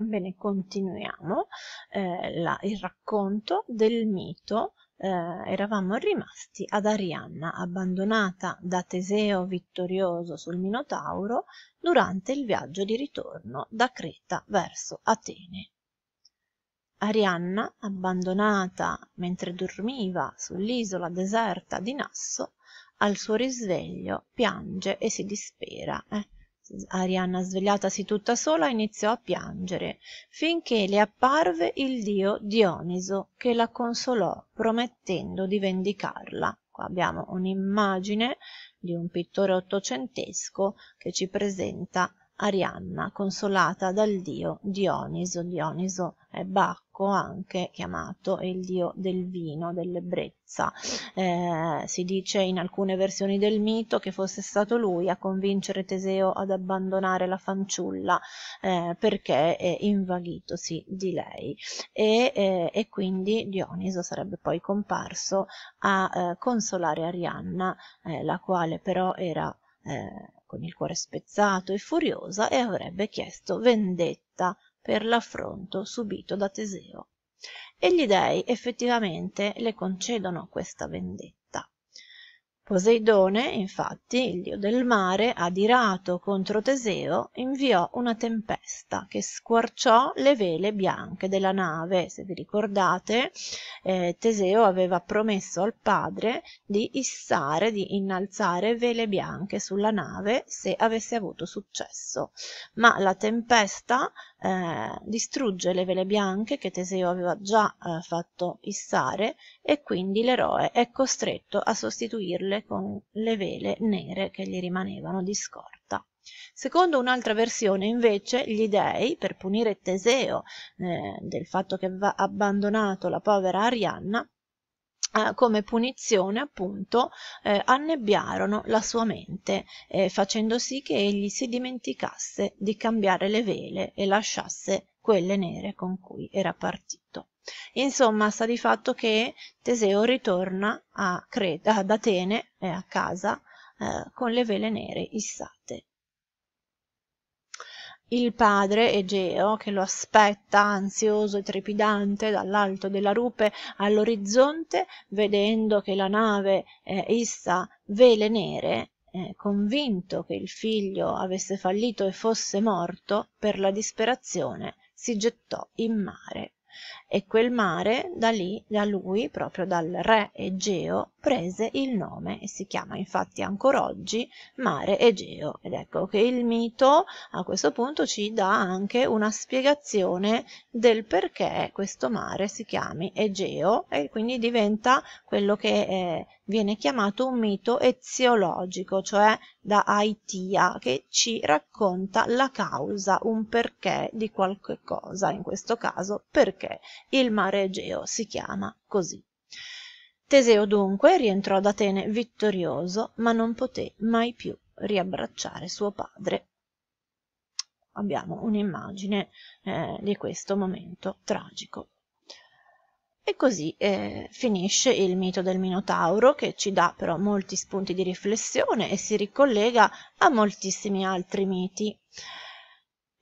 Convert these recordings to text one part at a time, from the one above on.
Bene, continuiamo eh, la, il racconto del mito. Eh, eravamo rimasti ad Arianna, abbandonata da Teseo vittorioso sul Minotauro durante il viaggio di ritorno da Creta verso Atene. Arianna, abbandonata mentre dormiva sull'isola deserta di Nasso, al suo risveglio piange e si dispera. Eh? Arianna svegliatasi tutta sola iniziò a piangere, finché le apparve il dio Dioniso che la consolò promettendo di vendicarla. Qua abbiamo un'immagine di un pittore ottocentesco che ci presenta Arianna consolata dal dio Dioniso. Dioniso è Bacco Bacco anche chiamato il dio del vino, dell'ebbrezza. Eh, si dice in alcune versioni del mito che fosse stato lui a convincere Teseo ad abbandonare la fanciulla eh, perché eh, invaghitosi di lei e, eh, e, quindi Dioniso sarebbe poi comparso a eh, consolare Arianna, eh, la quale però era eh, con il cuore spezzato e furiosa e avrebbe chiesto vendetta per l'affronto subito da Teseo. E gli dei effettivamente le concedono questa vendetta. Poseidone, infatti, il dio del mare, adirato contro Teseo, inviò una tempesta che squarciò le vele bianche della nave. Se vi ricordate, eh, Teseo aveva promesso al padre di issare, di innalzare vele bianche sulla nave se avesse avuto successo. Ma la tempesta eh, distrugge le vele bianche che Teseo aveva già eh, fatto issare e quindi l'eroe è costretto a sostituirle con le vele nere che gli rimanevano di scorta. Secondo un'altra versione, invece, gli dei, per punire Teseo eh, del fatto che aveva abbandonato la povera Arianna, eh, come punizione appunto eh, annebbiarono la sua mente eh, facendo sì che egli si dimenticasse di cambiare le vele e lasciasse quelle nere con cui era partito. Insomma, sta di fatto che Teseo ritorna a Creta, ad Atene, eh, a casa, eh, con le vele nere issate il padre, Egeo, che lo aspetta ansioso e trepidante dall'alto della rupe all'orizzonte, vedendo che la nave eh, issa vele nere, eh, convinto che il figlio avesse fallito e fosse morto, per la disperazione si gettò in mare e quel mare da lì, da lui, proprio dal re Egeo, prese il nome e si chiama infatti ancora oggi mare Egeo. Ed ecco che il mito a questo punto ci dà anche una spiegazione del perché questo mare si chiami Egeo e quindi diventa quello che eh, viene chiamato un mito eziologico, cioè da Aitia, che ci racconta la causa, un perché di qualche cosa, in questo caso perché il mare Egeo si chiama così. Teseo dunque rientrò ad Atene vittorioso, ma non poté mai più riabbracciare suo padre. Abbiamo un'immagine eh, di questo momento tragico. E così eh, finisce il mito del Minotauro, che ci dà però molti spunti di riflessione e si ricollega a moltissimi altri miti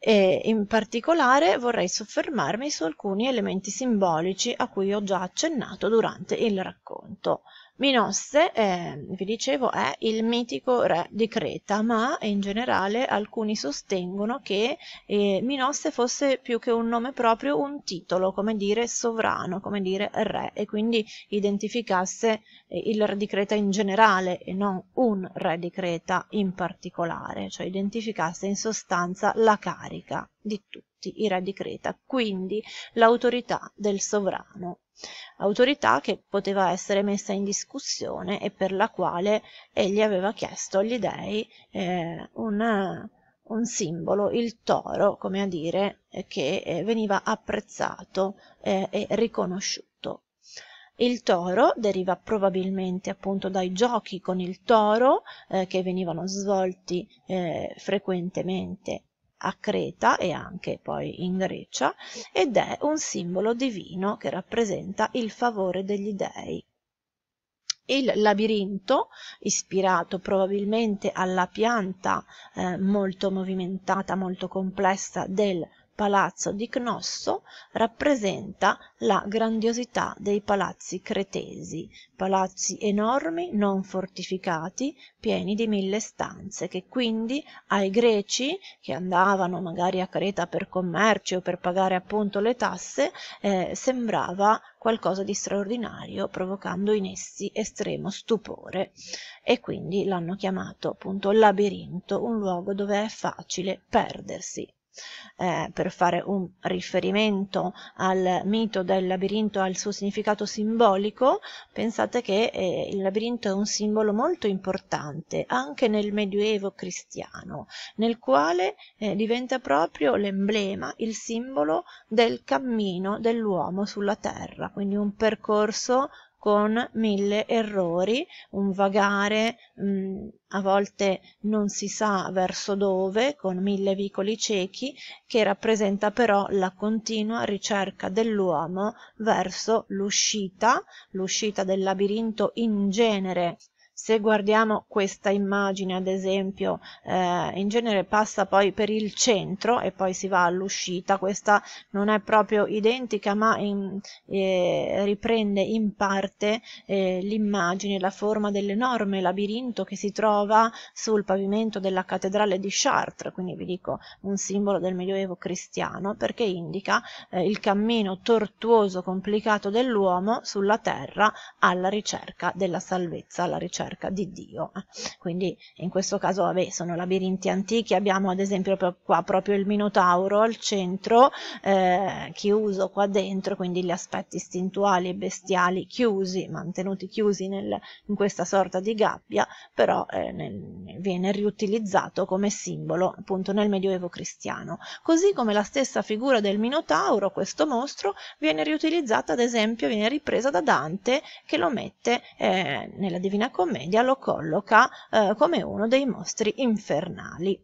e in particolare vorrei soffermarmi su alcuni elementi simbolici a cui ho già accennato durante il racconto. Minosse, eh, vi dicevo, è il mitico re di Creta, ma in generale alcuni sostengono che eh, Minosse fosse più che un nome proprio un titolo, come dire sovrano, come dire re, e quindi identificasse eh, il re di Creta in generale e non un re di Creta in particolare, cioè identificasse in sostanza la carica di tutti tutti i re di Creta, quindi l'autorità del sovrano, autorità che poteva essere messa in discussione e per la quale egli aveva chiesto agli dei eh, una, un simbolo, il toro, come a dire, che eh, veniva apprezzato eh, e riconosciuto. Il toro deriva probabilmente appunto dai giochi con il toro eh, che venivano svolti eh, frequentemente a Creta e anche poi in Grecia ed è un simbolo divino che rappresenta il favore degli dei. Il labirinto, ispirato probabilmente alla pianta eh, molto movimentata, molto complessa del palazzo di Cnosso rappresenta la grandiosità dei palazzi cretesi, palazzi enormi, non fortificati, pieni di mille stanze, che quindi ai greci, che andavano magari a Creta per commercio o per pagare appunto le tasse, eh, sembrava qualcosa di straordinario, provocando in essi estremo stupore e quindi l'hanno chiamato appunto labirinto, un luogo dove è facile perdersi eh, per fare un riferimento al mito del labirinto al suo significato simbolico, pensate che eh, il labirinto è un simbolo molto importante anche nel Medioevo cristiano, nel quale eh, diventa proprio l'emblema, il simbolo del cammino dell'uomo sulla terra, quindi un percorso con mille errori, un vagare mh, mm, a volte non si sa verso dove, con mille vicoli ciechi, che rappresenta però la continua ricerca dell'uomo verso l'uscita, l'uscita del labirinto in genere se guardiamo questa immagine ad esempio eh, in genere passa poi per il centro e poi si va all'uscita questa non è proprio identica ma in, eh, riprende in parte eh, l'immagine la forma dell'enorme labirinto che si trova sul pavimento della cattedrale di Chartres quindi vi dico un simbolo del medioevo cristiano perché indica eh, il cammino tortuoso complicato dell'uomo sulla terra alla ricerca della salvezza alla ricerca ricerca di Dio. Quindi in questo caso vabbè, sono labirinti antichi, abbiamo ad esempio qua proprio il Minotauro al centro, eh, chiuso qua dentro, quindi gli aspetti istintuali e bestiali chiusi, mantenuti chiusi nel, in questa sorta di gabbia, però eh, nel, viene riutilizzato come simbolo appunto nel Medioevo cristiano. Così come la stessa figura del Minotauro, questo mostro, viene riutilizzata ad esempio, viene ripresa da Dante che lo mette eh, nella Divina Commedia commedia lo colloca eh, come uno dei mostri infernali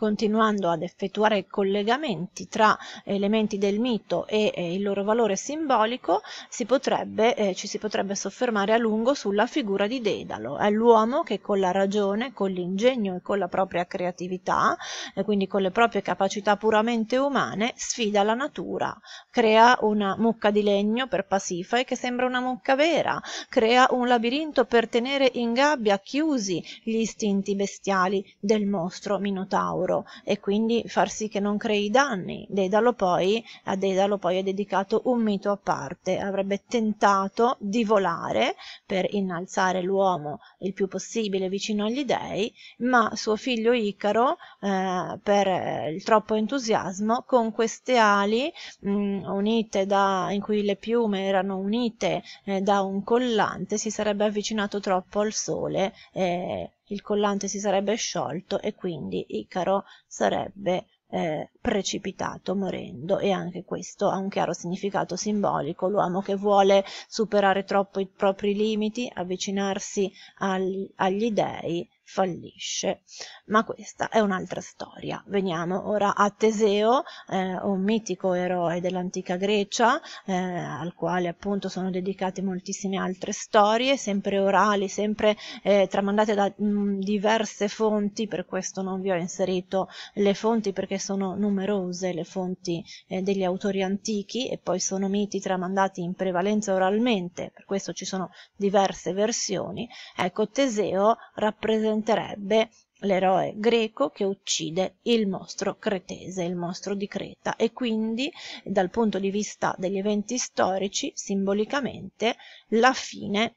continuando ad effettuare collegamenti tra elementi del mito e eh, il loro valore simbolico, si potrebbe, eh, ci si potrebbe soffermare a lungo sulla figura di Dedalo. È l'uomo che con la ragione, con l'ingegno e con la propria creatività, eh, quindi con le proprie capacità puramente umane, sfida la natura, crea una mucca di legno per Pasifae che sembra una mucca vera, crea un labirinto per tenere in gabbia chiusi gli istinti bestiali del mostro Minotauro euro e quindi far sì che non crei danni. Dedalo poi, a Dedalo poi è dedicato un mito a parte, avrebbe tentato di volare per innalzare l'uomo il più possibile vicino agli dei, ma suo figlio Icaro, eh, per eh, il troppo entusiasmo, con queste ali mh, mm, unite da, in cui le piume erano unite eh, da un collante, si sarebbe avvicinato troppo al sole. Eh, il collante si sarebbe sciolto e quindi Icaro sarebbe eh, precipitato morendo e anche questo ha un chiaro significato simbolico, l'uomo che vuole superare troppo i propri limiti, avvicinarsi al, agli dei fallisce. Ma questa è un'altra storia. Veniamo ora a Teseo, eh, un mitico eroe dell'antica Grecia, eh, al quale appunto sono dedicate moltissime altre storie, sempre orali, sempre eh, tramandate da mh, mm, diverse fonti, per questo non vi ho inserito le fonti perché sono numerose le fonti eh, degli autori antichi e poi sono miti tramandati in prevalenza oralmente, per questo ci sono diverse versioni. Ecco, Teseo rappresenta diventerebbe l'eroe greco che uccide il mostro cretese, il mostro di Creta e quindi dal punto di vista degli eventi storici simbolicamente la fine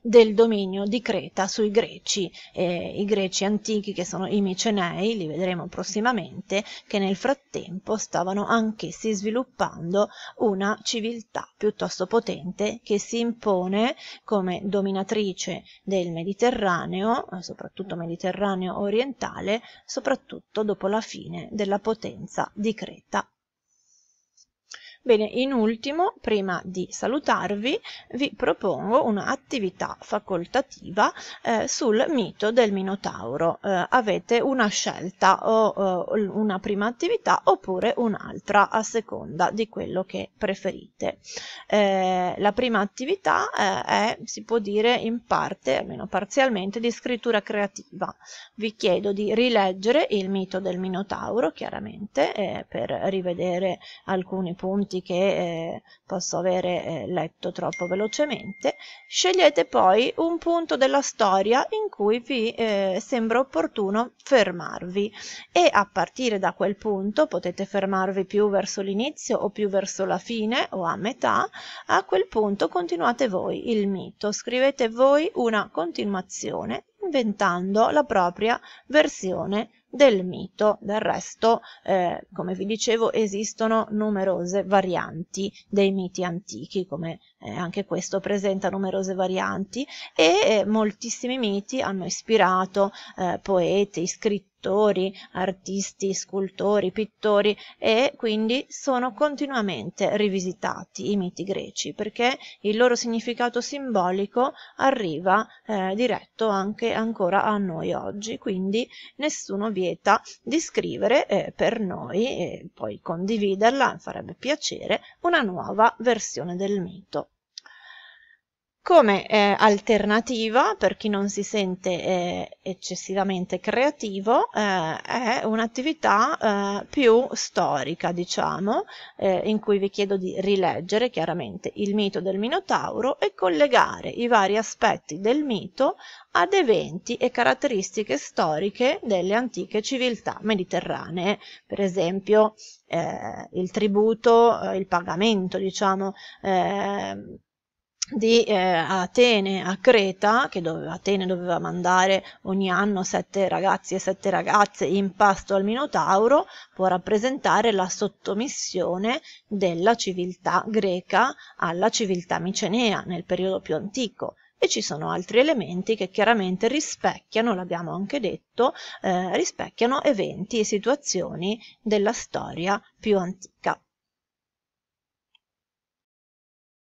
del dominio di Creta sui greci, eh, i greci antichi che sono i Micenei, li vedremo prossimamente, che nel frattempo stavano anch'essi sviluppando una civiltà piuttosto potente che si impone come dominatrice del Mediterraneo, soprattutto Mediterraneo orientale, soprattutto dopo la fine della potenza di Creta Bene, in ultimo, prima di salutarvi, vi propongo un'attività facoltativa eh, sul mito del Minotauro. Eh, avete una scelta o eh, una prima attività oppure un'altra a seconda di quello che preferite. Eh, la prima attività eh, è, si può dire, in parte, almeno parzialmente, di scrittura creativa. Vi chiedo di rileggere il mito del Minotauro, chiaramente, eh, per rivedere alcuni punti contenuti che eh, posso avere eh, letto troppo velocemente, scegliete poi un punto della storia in cui vi eh, sembra opportuno fermarvi e a partire da quel punto potete fermarvi più verso l'inizio o più verso la fine o a metà, a quel punto continuate voi il mito, scrivete voi una continuazione inventando la propria versione del mito. Del resto, eh, come vi dicevo, esistono numerose varianti dei miti antichi, come eh, anche questo presenta numerose varianti, e eh, moltissimi miti hanno ispirato eh, poeti, scrittori, pittori, artisti, scultori, pittori e quindi sono continuamente rivisitati i miti greci perché il loro significato simbolico arriva eh, diretto anche ancora a noi oggi, quindi nessuno vieta di scrivere eh, per noi e poi condividerla, farebbe piacere, una nuova versione del mito come eh, alternativa, per chi non si sente eh, eccessivamente creativo, eh, è un'attività eh, più storica, diciamo, eh, in cui vi chiedo di rileggere chiaramente il mito del Minotauro e collegare i vari aspetti del mito ad eventi e caratteristiche storiche delle antiche civiltà mediterranee, per esempio eh, il tributo, il pagamento, diciamo, di eh, Atene a Creta, che dove, Atene doveva mandare ogni anno sette ragazzi e sette ragazze in pasto al Minotauro, può rappresentare la sottomissione della civiltà greca alla civiltà micenea nel periodo più antico. E ci sono altri elementi che chiaramente rispecchiano, l'abbiamo anche detto, eh, rispecchiano eventi e situazioni della storia più antica.